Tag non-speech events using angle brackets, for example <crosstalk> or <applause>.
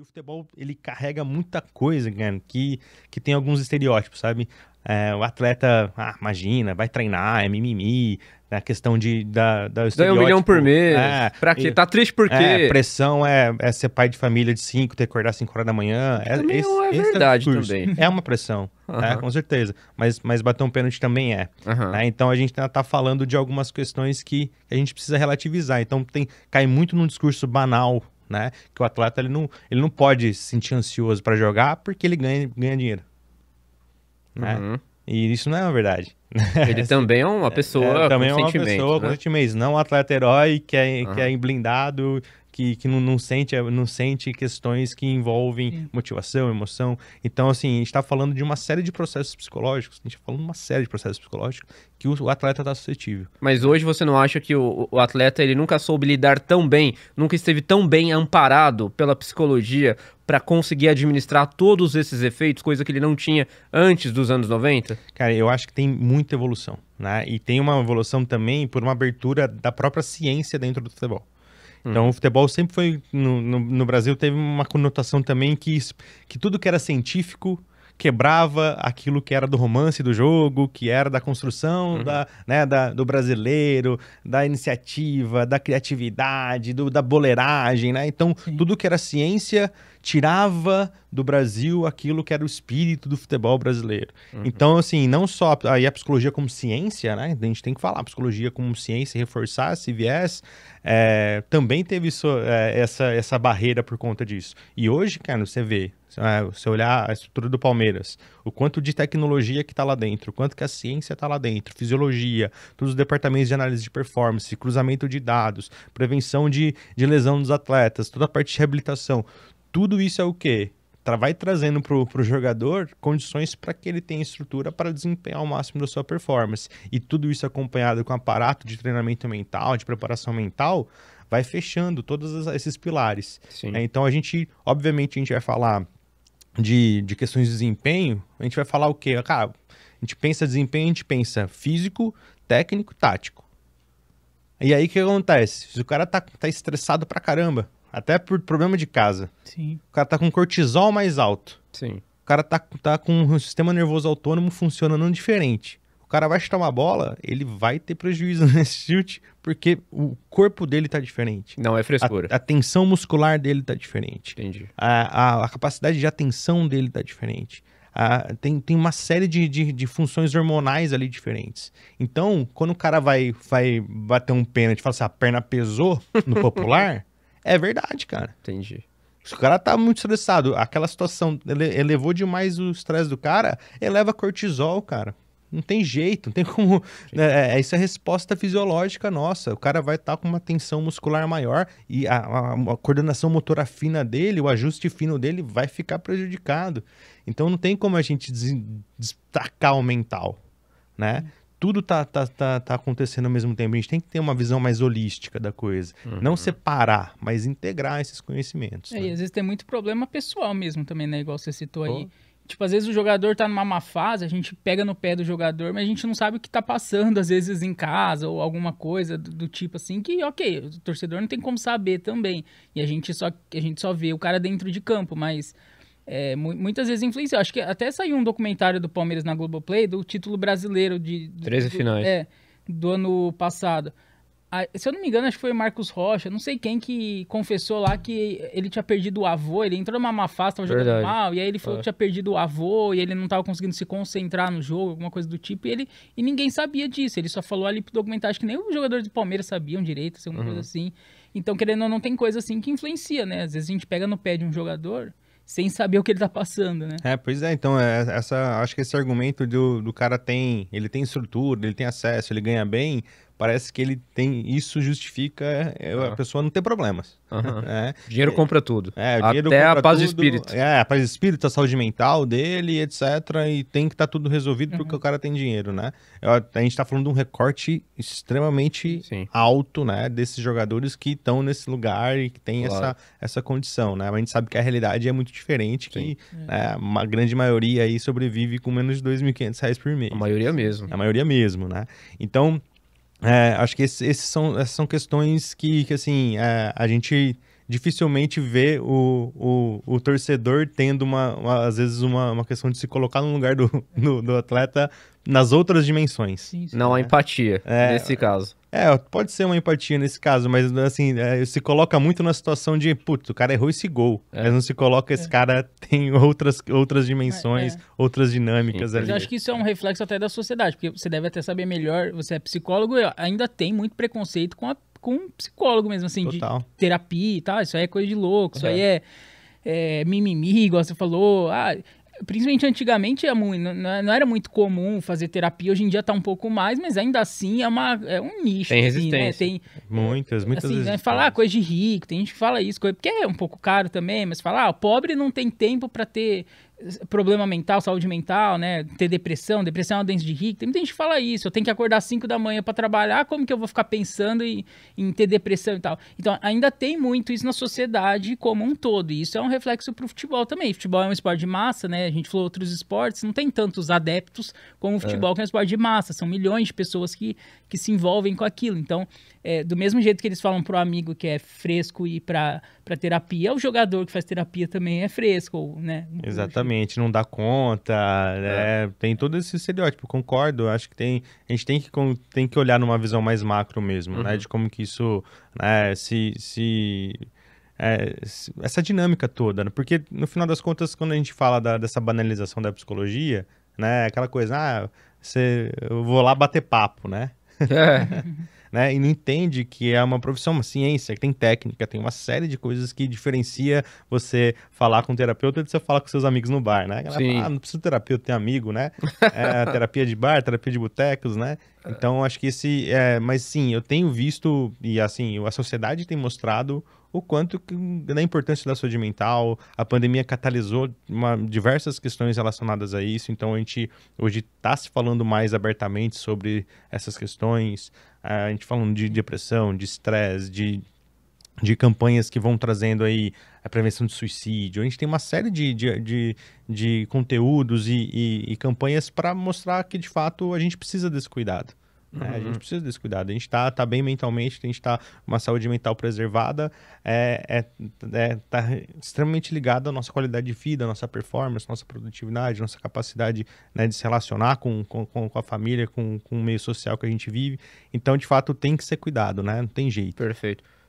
o futebol, ele carrega muita coisa, cara, que, que tem alguns estereótipos, sabe? É, o atleta, ah, imagina, vai treinar, é mimimi, né? a questão de, da, da Ganha um milhão por mês, é, pra quê? E, tá triste por é, quê? É, pressão é, é ser pai de família de 5, ter que acordar 5 horas da manhã. É, também esse, é, é verdade é também. É uma pressão, uhum. é, com certeza. Mas, mas bater um pênalti também é. Uhum. Então a gente tá, tá, falando de algumas questões que a gente precisa relativizar. Então tem, cai muito num discurso banal, né? Que o atleta ele não, ele não pode se sentir ansioso para jogar porque ele ganha, ganha dinheiro. Né? Uhum. E isso não é uma verdade. Ele <laughs> também é uma é, pessoa é, também com é uma pessoa né? com sentimentos. Não é um atleta herói que é, uhum. que é blindado que, que não, não, sente, eh, não sente questões que envolvem Sim. motivação, emoção. Então, assim, a gente está falando de uma série de processos psicológicos, a gente está falando de uma série de processos psicológicos que o, o atleta está suscetível. Mas hoje você não acha que o, o, atleta ele nunca soube lidar tão bem, nunca esteve tão bem amparado pela psicologia para conseguir administrar todos esses efeitos, coisa que ele não tinha antes dos anos 90? Cara, eu acho que tem muita evolução. Né? E tem uma evolução também por uma abertura da própria ciência dentro do futebol. Então, o futebol sempre foi, no, no, no, Brasil, teve uma conotação também que, que tudo que era científico quebrava aquilo que era do romance do jogo, que era da construção uhum. da, né, da, do brasileiro, da iniciativa, da criatividade, do, da boleiragem, né? Então, Sim. tudo que era ciência tirava do Brasil aquilo que era o espírito do futebol brasileiro. Uhum. Então, assim, não só aí a psicologia como ciência, né? A gente tem que falar psicologia como ciência, reforçar esse viés, eh, é, também teve é, essa, essa barreira por conta disso. E hoje, cara, você vê, se olhar a estrutura do Palmeiras, o quanto de tecnologia que está lá dentro, o quanto que a ciência está lá dentro, fisiologia, todos os departamentos de análise de performance, cruzamento de dados, prevenção de, de lesão dos atletas, toda a parte de reabilitação, tudo isso é o quê? vai trazendo para o jogador condições para que ele tenha estrutura para desempenhar o máximo da sua performance. E tudo isso acompanhado com aparato de treinamento mental, de preparação mental, vai fechando todos esses pilares. É, então a gente, obviamente, a gente vai falar de, de questões de desempenho, a gente vai falar o quê? Cara, a gente pensa desempenho, a gente pensa físico, técnico, tático. E aí o que acontece? Se o cara tá, tá estressado pra caramba, até por problema de casa. Sim. O cara tá com cortisol mais alto. Sim. O cara tá, tá com um sistema nervoso autônomo funcionando diferente cara vai chutar uma bola, ele vai ter prejuízo <laughs> nesse chute, porque o corpo dele tá diferente. Não é frescura. A, a tensão muscular dele tá diferente. Entendi. A, a, a, capacidade de atenção dele tá diferente. A, tem, tem uma série de, de, de, funções hormonais ali diferentes. Então, quando o cara vai, vai bater um pênalti e fala assim, ah, a perna pesou no <laughs> popular, é verdade, cara. Entendi. Se o cara tá muito estressado, aquela situação elevou demais o estresse do cara, eleva cortisol, cara. Não tem jeito, não tem como. Né, é, é, isso é resposta fisiológica nossa. O cara vai estar tá com uma tensão muscular maior e a, a, a, coordenação motora fina dele, o ajuste fino dele vai ficar prejudicado. Então não tem como a gente destacar o mental, né? Hum. Tudo tá, tá, tá, tá, acontecendo ao mesmo tempo. A gente tem que ter uma visão mais holística da coisa. Uhum. Não separar, mas integrar esses conhecimentos. É, né? e às vezes tem muito problema pessoal mesmo também, né? Igual você citou oh. aí Tipo, às vezes o jogador tá numa má fase, a gente pega no pé do jogador, mas a gente não sabe o que tá passando, às vezes em casa ou alguma coisa do, do tipo assim, que ok, o torcedor não tem como saber também. E a gente só, a gente só vê o cara dentro de campo, mas é, muitas vezes influencia. Acho que até saiu um documentário do Palmeiras na Globoplay do título brasileiro de. 13 finais. é, do ano passado se eu não me engano, acho que foi Marcos Rocha, não sei quem que confessou lá que ele tinha perdido o avô, ele entrou numa má fase, tava jogando Verdade. mal, e aí ele falou é. que tinha perdido o avô, e ele não tava conseguindo se concentrar no jogo, alguma coisa do tipo, e ele e ninguém sabia disso, ele só falou ali pro documentário, acho que nem os jogadores do Palmeiras sabiam direito, assim, alguma uhum. coisa assim. Então, querendo ou não, tem coisa assim que influencia, né? Às vezes a gente pega no pé de um jogador sem saber o que ele tá passando, né? É, pois é, então, é, essa, acho que esse argumento do, do cara tem, ele tem estrutura, ele tem acesso, ele ganha bem, parece que ele tem isso justifica é, é, a pessoa não ter problemas. Uhum. <laughs> É. Dinheiro compra tudo. É, dinheiro Até a paz tudo, de espírito. É, a paz de espírito, a saúde mental dele, etc. E tem que estar tá tudo resolvido uhum. porque o cara tem dinheiro, né? A gente está falando de um recorte extremamente Sim. alto, né? Desses jogadores que estão nesse lugar e que tem claro. essa, essa condição, né? Mas a gente sabe que a realidade é muito diferente, Sim. que é. Né, uma grande maioria aí sobrevive com menos de R$ 2.500 por mês. A maioria mesmo. A maioria mesmo, né? Então, é, acho que esses, esses são, essas são questões que, que assim, é, a gente dificilmente vê o, o, o torcedor tendo, uma, uma às vezes, uma, uma, questão de se colocar no lugar do, <laughs> do, do atleta nas outras dimensões. Sim, sim, Não é. a empatia, é, nesse caso. É, pode ser uma empatia nesse caso, mas assim, é, se coloca muito na situação de, putz, o cara errou esse gol. É. Mas não se coloca, esse é. cara tem outras, outras dimensões, é, é. outras dinâmicas sim. ali. Mas eu acho que isso é um reflexo até da sociedade, porque você deve até saber melhor, você é psicólogo, ainda tem muito preconceito com a com um psicólogo mesmo, assim, Total. de terapia e tal. Isso aí é coisa de louco, isso uhum. aí é. é, é mimimi, igual você falou. Ah, principalmente antigamente é muito, não era muito comum fazer terapia, hoje em dia tá um pouco mais, mas ainda assim é, uma, é um nicho. Tem resistência. Assim, né? Tem, muitas, muitas assim, vezes. Né? Falar coisa de rico, tem gente que fala isso, porque é um pouco caro também, mas falar, ah, pobre não tem tempo para ter problema mental, saúde mental, né? Ter depressão, depressão é uma doença de rico. Tem muita gente que fala isso. Eu tenho que acordar às 5 da manhã para trabalhar, como que eu vou ficar pensando em, em, ter depressão e tal? Então, ainda tem muito isso na sociedade como um todo. E isso é um reflexo pro futebol também. Futebol é um esporte de massa, né? A gente falou outros esportes, não tem tantos adeptos como o é. futebol, é. que é um esporte de massa. São milhões de pessoas que, que se envolvem com aquilo. Então, é, do mesmo jeito que eles falam pro amigo que é fresco e para terapia, o jogador que faz terapia também é fresco, né? Exatamente não dá conta, né? É, tem todo esse estereótipo, concordo, acho que tem, a gente tem que, tem que olhar numa visão mais macro mesmo, né? uhum. né, de como que isso né, se... É, se essa dinâmica toda, né? porque no final das contas, quando a gente fala da, dessa banalização da psicologia, né, aquela coisa, ah, você, eu vou lá bater papo, né? É. <laughs> né? E não entende que é uma profissão, uma ciência, que tem técnica, tem uma série de coisas que diferencia você falar com um terapeuta de você falar com seus amigos no bar, né? Fala, ah, não precisa de terapeuta tem amigo, né? É, <laughs> terapia de bar, terapia de botecos, né? Então, acho que esse. É, mas sim, eu tenho visto, e assim, a sociedade tem mostrado o quanto na importância da saúde mental, a pandemia catalisou uma, diversas questões relacionadas a isso, então a gente hoje está se falando mais abertamente sobre essas questões, a gente falando de depressão, de estresse, de de campanhas que vão trazendo aí a prevenção de suicídio. A gente tem uma série de, de, de, de conteúdos e, e, e campanhas para mostrar que, de fato, a gente precisa desse cuidado. Né? Uhum. A gente uhum. precisa desse cuidado. A gente está tá bem mentalmente, a gente está uma saúde mental preservada, é, é, é, tá extremamente ligado à nossa qualidade de vida, à nossa performance, nossa produtividade, nossa capacidade né, de se relacionar com, com, com a família, com, com o meio social que a gente vive. Então, de fato, tem que ser cuidado, né? Não tem jeito. Perfeito.